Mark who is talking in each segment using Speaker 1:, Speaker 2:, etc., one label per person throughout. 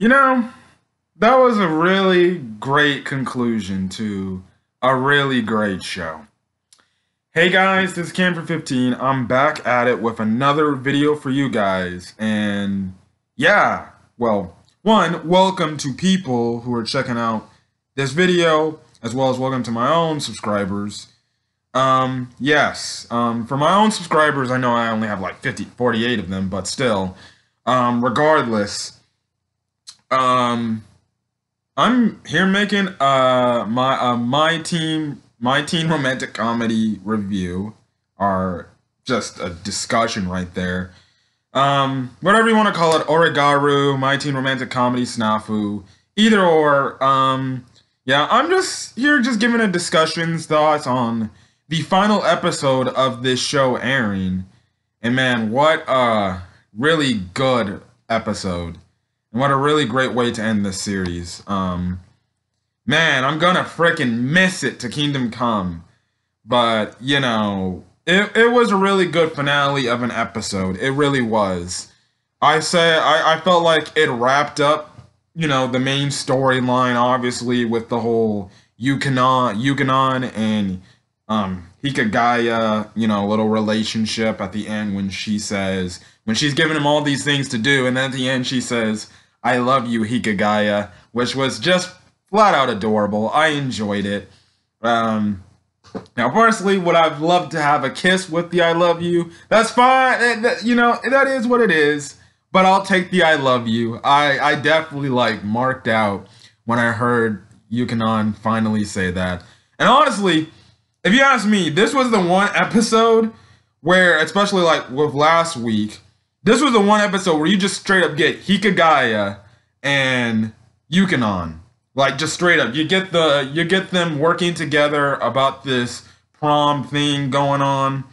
Speaker 1: You know, that was a really great conclusion to a really great show. Hey guys, this is Camper 15. I'm back at it with another video for you guys. And yeah, well, one, welcome to people who are checking out this video, as well as welcome to my own subscribers. Um, yes, um, for my own subscribers, I know I only have like 50, 48 of them, but still, um, regardless, um, I'm here making uh my uh, my team my teen romantic comedy review are just a discussion right there. Um, whatever you want to call it, Origaru, my teen romantic comedy snafu, either or. Um, yeah, I'm just here just giving a discussions thoughts on the final episode of this show airing. And man, what a really good episode. And what a really great way to end this series. Um, man, I'm gonna freaking miss it to Kingdom Come. But, you know, it, it was a really good finale of an episode. It really was. I say I, I felt like it wrapped up, you know, the main storyline, obviously, with the whole Yukonon, Yukonon and um, Hikagaya, you know, little relationship at the end when she says, when she's giving him all these things to do, and then at the end she says, I Love You Hikagaya, which was just flat out adorable. I enjoyed it. Um, now, personally, would I have loved to have a kiss with the I Love You? That's fine. that, you know, that is what it is. But I'll take the I Love You. I, I definitely like marked out when I heard Yukonon finally say that. And honestly, if you ask me, this was the one episode where, especially like with last week, this was the one episode where you just straight up get Hikagaya and Yukonon. Like just straight up. You get the you get them working together about this prom thing going on.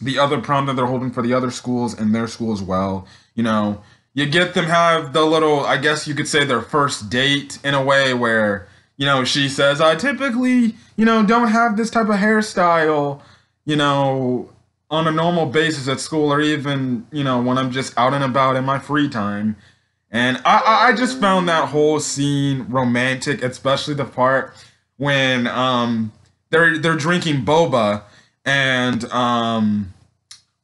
Speaker 1: The other prom that they're holding for the other schools and their school as well. You know, you get them have the little I guess you could say their first date in a way where you know, she says, I typically, you know, don't have this type of hairstyle, you know, on a normal basis at school or even, you know, when I'm just out and about in my free time. And I, I just found that whole scene romantic, especially the part when um, they're they're drinking boba and um,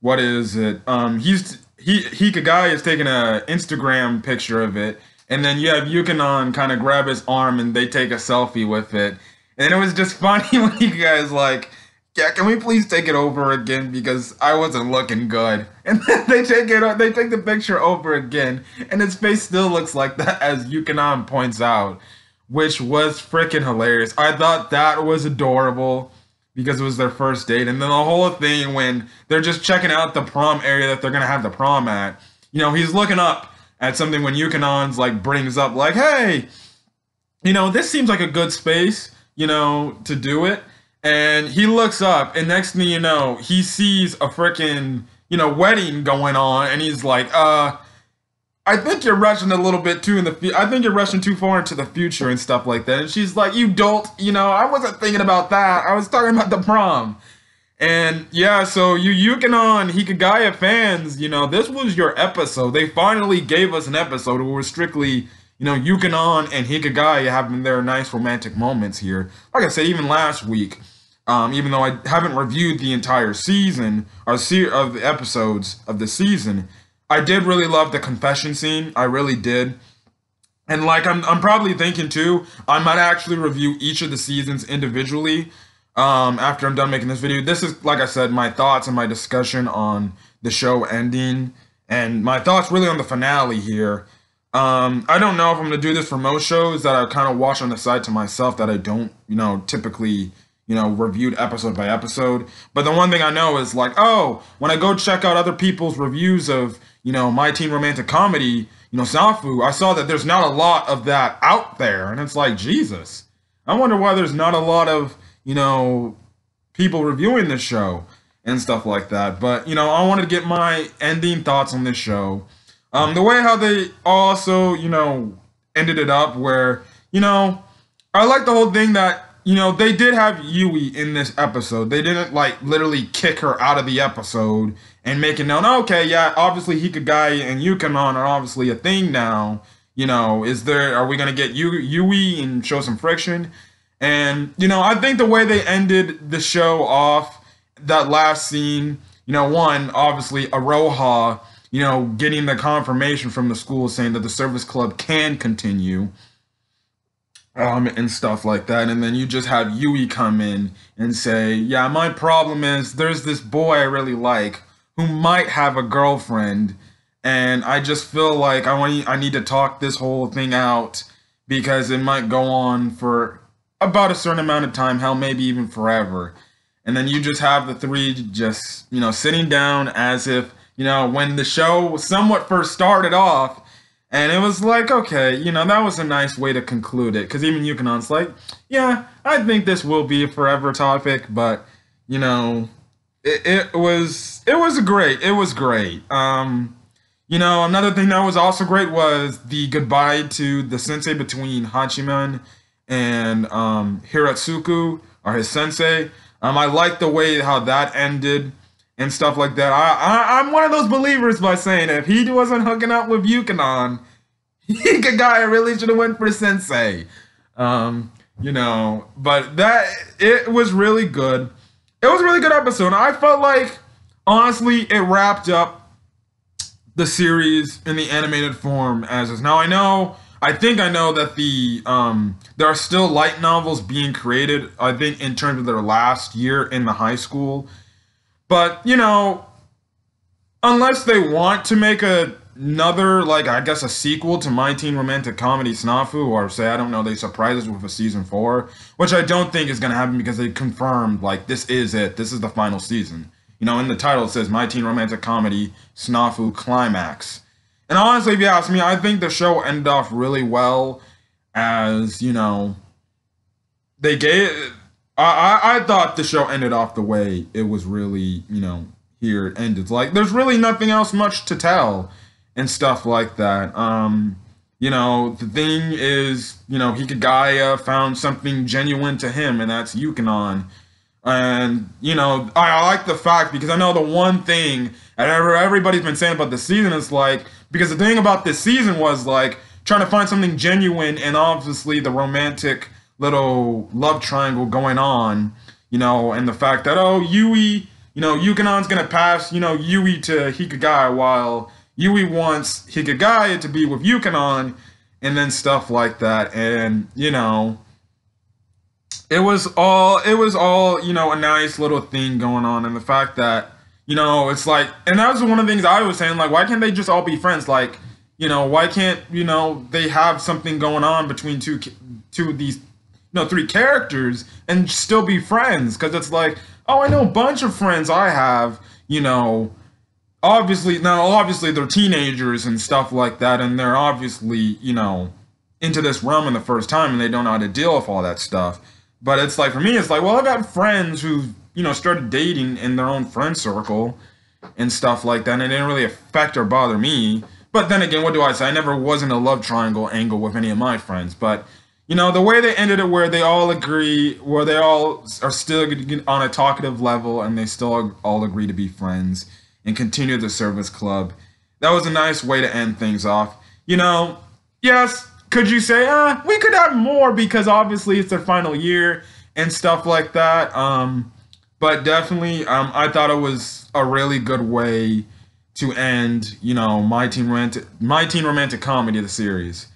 Speaker 1: what is it? Um, he's he he Hikagai is taking a Instagram picture of it, and then you have Yukonon kind of grab his arm and they take a selfie with it. And it was just funny when you guys like, yeah, can we please take it over again because I wasn't looking good. And then they take it, they take the picture over again, and his face still looks like that, as Yukonan points out, which was freaking hilarious. I thought that was adorable because it was their first date, and then the whole thing when they're just checking out the prom area that they're gonna have the prom at. You know, he's looking up at something when Yukonan's like brings up like, hey, you know, this seems like a good space, you know, to do it and he looks up, and next thing you know, he sees a freaking you know wedding going on, and he's like, uh. I think you're rushing a little bit too in the. I think you're rushing too far into the future and stuff like that. And she's like, "You don't, you know, I wasn't thinking about that. I was talking about the prom." And yeah, so you Yukon Hikagaya fans, you know, this was your episode. They finally gave us an episode where we're strictly, you know, Yukon and Hikagaya having their nice romantic moments here. Like I said, even last week. Um, even though I haven't reviewed the entire season or se- of the episodes of the season, I did really love the confession scene. I really did. And like I'm, I'm probably thinking too, I might actually review each of the seasons individually um, after I'm done making this video. This is, like I said, my thoughts and my discussion on the show ending and my thoughts really on the finale here. Um, I don't know if I'm gonna do this for most shows that I kind of watch on the side to myself that I don't, you know, typically you know, reviewed episode by episode. But the one thing I know is like, oh, when I go check out other people's reviews of, you know, my teen romantic comedy, you know, Safu, I saw that there's not a lot of that out there. And it's like, Jesus. I wonder why there's not a lot of, you know, people reviewing this show and stuff like that. But, you know, I wanted to get my ending thoughts on this show. Um, the way how they also, you know, ended it up where, you know, I like the whole thing that you know, they did have Yui in this episode. They didn't like literally kick her out of the episode and make it known, oh, okay, yeah, obviously Hikagai and Yukimon are obviously a thing now. You know, is there are we gonna get Yu- Yui and show some friction? And you know, I think the way they ended the show off, that last scene, you know, one obviously Aroha, you know, getting the confirmation from the school saying that the service club can continue um, and stuff like that. And then you just have Yui come in and say, Yeah, my problem is there's this boy I really like who might have a girlfriend. And I just feel like I want I need to talk this whole thing out because it might go on for about a certain amount of time, hell, maybe even forever. And then you just have the three just, you know, sitting down as if, you know, when the show somewhat first started off, and it was like, okay, you know, that was a nice way to conclude it. Because even Yukonon's like, yeah, I think this will be a forever topic, but, you know, it, it was it was great. It was great. Um, you know, another thing that was also great was the goodbye to the sensei between Hachiman and um, Hiratsuku, or his sensei. Um, I like the way how that ended and stuff like that. I, I am one of those believers by saying if he wasn't hooking up with Yukonon, he could guy really should have went for Sensei. Um, you know, but that it was really good. It was a really good episode. I felt like honestly it wrapped up the series in the animated form as is. Now I know I think I know that the um, there are still light novels being created. I think in terms of their last year in the high school but, you know, unless they want to make a, another, like, I guess a sequel to My Teen Romantic Comedy Snafu, or say, I don't know, they surprise us with a season four, which I don't think is going to happen because they confirmed, like, this is it. This is the final season. You know, in the title it says My Teen Romantic Comedy Snafu Climax. And honestly, if you ask me, I think the show ended off really well as, you know, they gave I, I thought the show ended off the way it was really, you know, here it ended. Like, there's really nothing else much to tell and stuff like that. Um, you know, the thing is, you know, Hikagaya found something genuine to him, and that's Yukon. And, you know, I, I like the fact because I know the one thing that everybody's been saying about the season is like, because the thing about this season was like trying to find something genuine, and obviously the romantic little love triangle going on, you know, and the fact that, oh, Yui, you know, Yukonon's going to pass, you know, Yui to Hikagai while Yui wants Hikagaya to be with Yukonon and then stuff like that. And, you know, it was all, it was all, you know, a nice little thing going on. And the fact that, you know, it's like, and that was one of the things I was saying, like, why can't they just all be friends? Like, you know, why can't, you know, they have something going on between two, two of these no three characters and still be friends because it's like oh i know a bunch of friends i have you know obviously now obviously they're teenagers and stuff like that and they're obviously you know into this realm in the first time and they don't know how to deal with all that stuff but it's like for me it's like well i've got friends who you know started dating in their own friend circle and stuff like that and it didn't really affect or bother me but then again what do i say i never was in a love triangle angle with any of my friends but you know the way they ended it where they all agree where they all are still on a talkative level and they still all agree to be friends and continue the service club that was a nice way to end things off you know yes could you say uh, we could have more because obviously it's their final year and stuff like that um, but definitely um, i thought it was a really good way to end you know my teen romantic my teen romantic comedy the series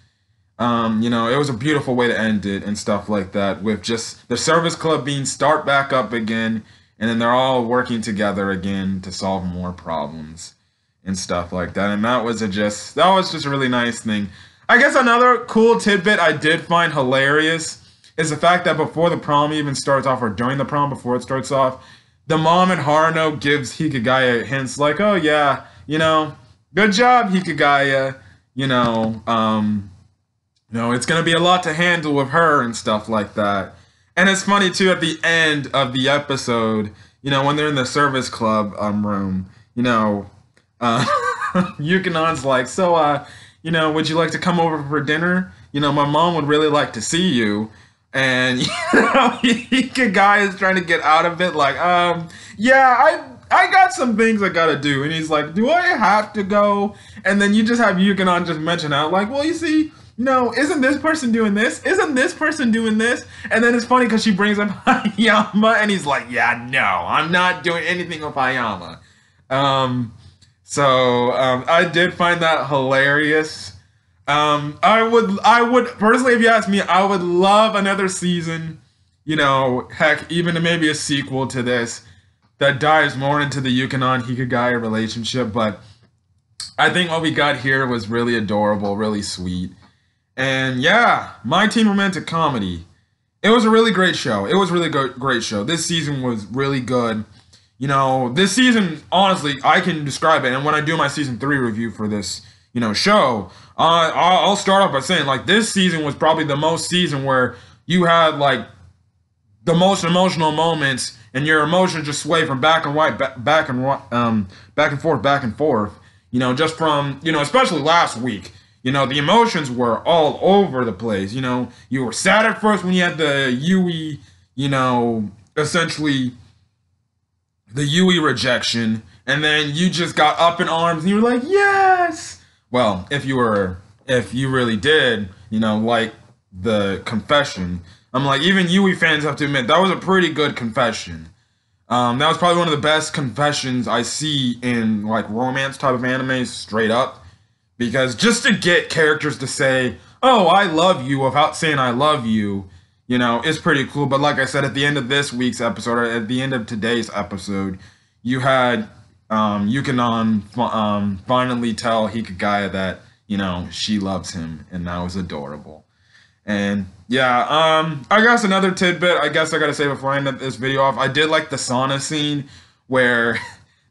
Speaker 1: um, you know, it was a beautiful way to end it and stuff like that with just the service club being start back up again and then they're all working together again to solve more problems and stuff like that. And that was a just that was just a really nice thing. I guess another cool tidbit I did find hilarious is the fact that before the prom even starts off or during the prom before it starts off, the mom and Haruno gives Hikagaya hints like, "Oh yeah, you know, good job Hikagaya, you know, um no, it's gonna be a lot to handle with her and stuff like that. And it's funny too at the end of the episode, you know, when they're in the service club um, room, you know, uh, Yukonon's like, so, uh, you know, would you like to come over for dinner? You know, my mom would really like to see you. And you know, the guy is trying to get out of it, like, um, yeah, I I got some things I gotta do. And he's like, Do I have to go? And then you just have Yukonon just mention out, like, well, you see, no, isn't this person doing this? Isn't this person doing this? And then it's funny because she brings up Hayama, and he's like, yeah, no, I'm not doing anything with Hayama. Um, so um, I did find that hilarious. Um, I would, I would personally, if you ask me, I would love another season. You know, heck, even maybe a sequel to this that dives more into the Yukonon Hikagaya relationship. But I think what we got here was really adorable, really sweet. And yeah, my teen romantic comedy. It was a really great show. It was really good, great show. This season was really good. You know, this season, honestly, I can describe it. And when I do my season three review for this, you know, show, uh, I'll start off by saying like this season was probably the most season where you had like the most emotional moments, and your emotions just sway from back and white, ba- back and um, back and forth, back and forth. You know, just from you know, especially last week you know, the emotions were all over the place. You know, you were sad at first when you had the Yui, you know, essentially the Yui rejection, and then you just got up in arms and you were like, yes. Well, if you were, if you really did, you know, like the confession, I'm like, even Yui fans have to admit that was a pretty good confession. Um, that was probably one of the best confessions I see in like romance type of anime, straight up because just to get characters to say, "Oh, I love you," without saying "I love you," you know, is pretty cool. But like I said, at the end of this week's episode, or at the end of today's episode, you had um, Yukonon um, finally tell Hikagaya that you know she loves him, and that was adorable. And yeah, um, I guess another tidbit. I guess I gotta say before I end this video off, I did like the sauna scene where.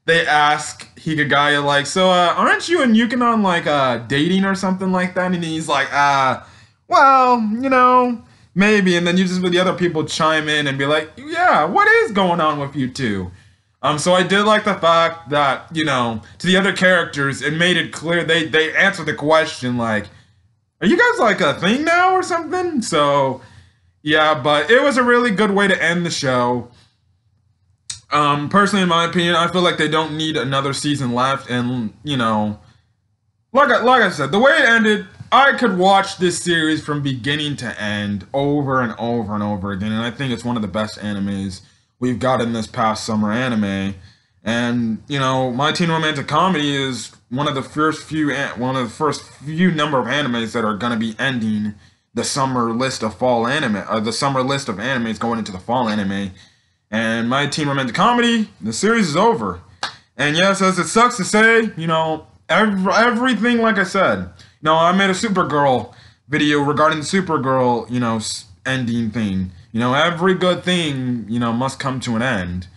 Speaker 1: they ask Hikagaya like, "So uh, aren't you and Yukon like uh, dating or something like that?" And he's like, "Uh, well, you know, maybe." And then you just the other people chime in and be like, "Yeah, what is going on with you two? Um, so I did like the fact that you know to the other characters, it made it clear they they answered the question like, "Are you guys like a thing now or something?" So yeah, but it was a really good way to end the show. Um, personally, in my opinion, I feel like they don't need another season left, and you know, like I, like I said, the way it ended, I could watch this series from beginning to end over and over and over again, and I think it's one of the best animes we've gotten this past summer anime. And you know, my teen romantic comedy is one of the first few one of the first few number of animes that are going to be ending the summer list of fall anime, or uh, the summer list of animes going into the fall anime and my team romantic into comedy. The series is over. And yes, as it sucks to say, you know, every, everything like I said, you know, I made a Supergirl video regarding the Supergirl, you know, ending thing. You know, every good thing, you know, must come to an end.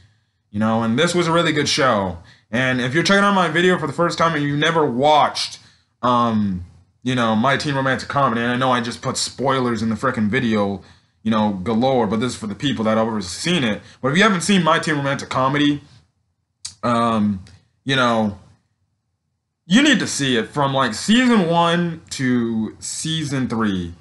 Speaker 1: You know, and this was a really good show. And if you're checking out my video for the first time and you've never watched, um, you know, my teen romantic comedy, and I know I just put spoilers in the freaking video you know, galore, but this is for the people that have ever seen it. But if you haven't seen My Team Romantic Comedy, um, you know, you need to see it from like season one to season three.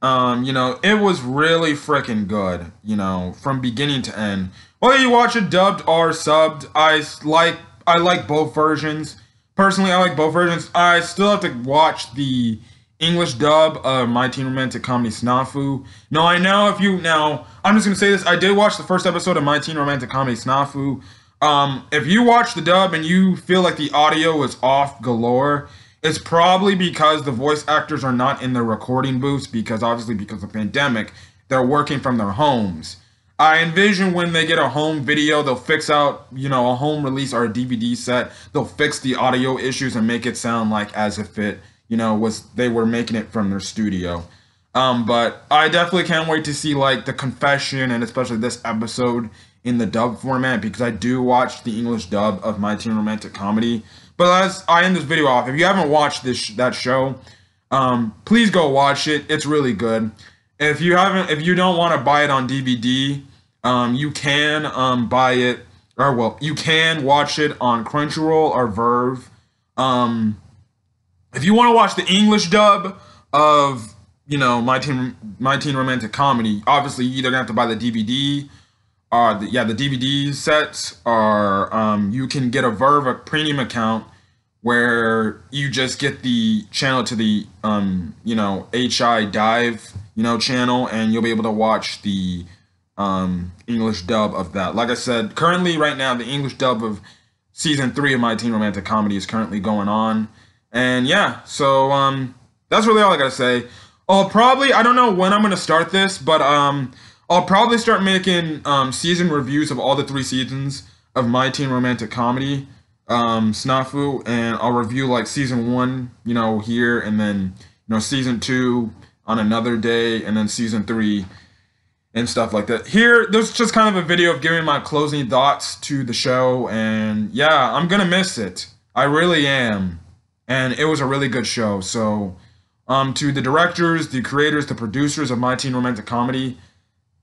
Speaker 1: Um, you know, it was really freaking good, you know, from beginning to end. Whether you watch it dubbed or subbed, I like I like both versions. Personally, I like both versions. I still have to watch the English dub of uh, My Teen Romantic Comedy Snafu. No, I know if you now, I'm just gonna say this. I did watch the first episode of My Teen Romantic Comedy Snafu. Um, if you watch the dub and you feel like the audio is off galore, it's probably because the voice actors are not in their recording booths because obviously because of the pandemic, they're working from their homes. I envision when they get a home video, they'll fix out, you know, a home release or a DVD set. They'll fix the audio issues and make it sound like as if it you know, was they were making it from their studio. Um, but I definitely can't wait to see like the confession and especially this episode in the dub format because I do watch the English dub of my teen romantic comedy. But as I end this video off, if you haven't watched this that show, um, please go watch it. It's really good. If you haven't, if you don't want to buy it on DVD, um, you can um, buy it or well, you can watch it on Crunchyroll or Verve. Um, if you want to watch the English dub of you know my teen my teen romantic comedy, obviously you either gonna have to buy the DVD. or uh, the, yeah, the DVD sets are um, you can get a Verve a premium account where you just get the channel to the um, you know HI Dive you know channel, and you'll be able to watch the um, English dub of that. Like I said, currently right now the English dub of season three of my teen romantic comedy is currently going on. And yeah, so um, that's really all I gotta say. I'll probably I don't know when I'm gonna start this, but um, I'll probably start making um, season reviews of all the three seasons of my teen romantic comedy um, Snafu, and I'll review like season one, you know, here, and then you know season two on another day, and then season three and stuff like that. Here, there's just kind of a video of giving my closing thoughts to the show, and yeah, I'm gonna miss it. I really am and it was a really good show. So, um, to the directors, the creators, the producers of My Teen Romantic Comedy,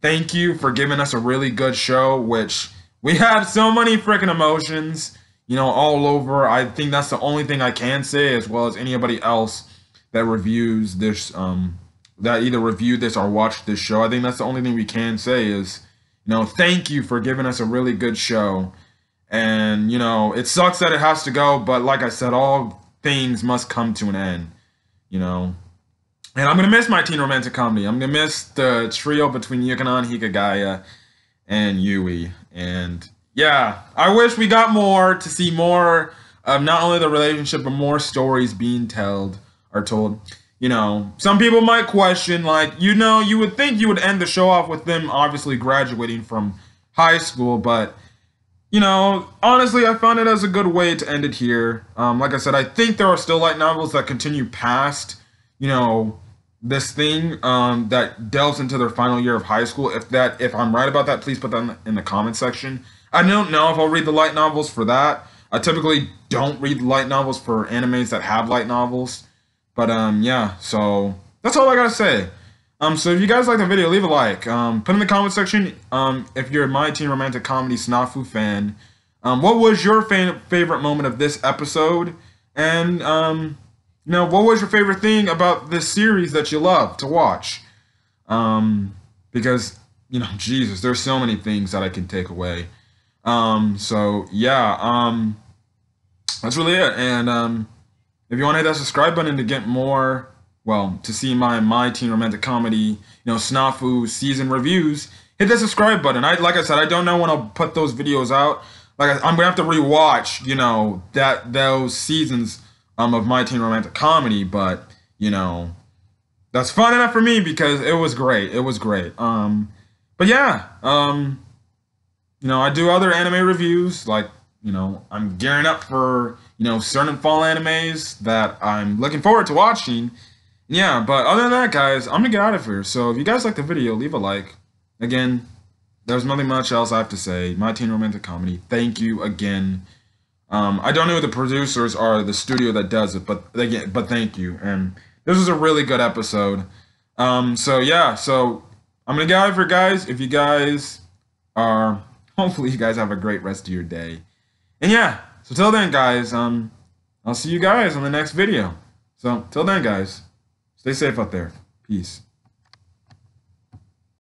Speaker 1: thank you for giving us a really good show, which we have so many freaking emotions, you know, all over. I think that's the only thing I can say, as well as anybody else that reviews this, um, that either reviewed this or watched this show. I think that's the only thing we can say is, you know, thank you for giving us a really good show. And, you know, it sucks that it has to go, but like I said, all things must come to an end, you know. And I'm gonna miss my teen romantic comedy. I'm gonna miss the trio between Yukonan Hikagaya and Yui. And yeah, I wish we got more to see more of not only the relationship but more stories being told are told. You know, some people might question, like, you know, you would think you would end the show off with them obviously graduating from high school, but you know, honestly, I found it as a good way to end it here. Um, like I said, I think there are still light novels that continue past, you know, this thing um, that delves into their final year of high school. If that, if I'm right about that, please put that in the, in the comment section. I don't know if I'll read the light novels for that. I typically don't read light novels for animes that have light novels, but um, yeah. So that's all I gotta say. Um, so if you guys like the video, leave a like. Um, put in the comment section um, if you're a My Teen Romantic Comedy Snafu fan. Um, what was your fan- favorite moment of this episode? And um, you know, what was your favorite thing about this series that you love to watch? Um, because you know, Jesus, there's so many things that I can take away. Um, so yeah, um, that's really it. And um, if you want to hit that subscribe button to get more well, to see my my teen romantic comedy, you know, Snafu season reviews, hit that subscribe button. I like I said, I don't know when I'll put those videos out. Like I, am gonna have to rewatch, you know, that those seasons um of my teen romantic comedy, but you know, that's fun enough for me because it was great. It was great. Um, but yeah, um, you know, I do other anime reviews. Like you know, I'm gearing up for you know certain fall animes that I'm looking forward to watching yeah, but other than that, guys, I'm gonna get out of here. So if you guys like the video, leave a like. Again, there's nothing much else I have to say. My teen romantic comedy. Thank you again. Um, I don't know who the producers are, the studio that does it, but again, but thank you. And this was a really good episode. Um, so yeah, so I'm gonna get out of here, guys. If you guys are, hopefully, you guys have a great rest of your day. And yeah, so till then, guys. Um, I'll see you guys on the next video. So till then, guys. Stay safe out there. Peace.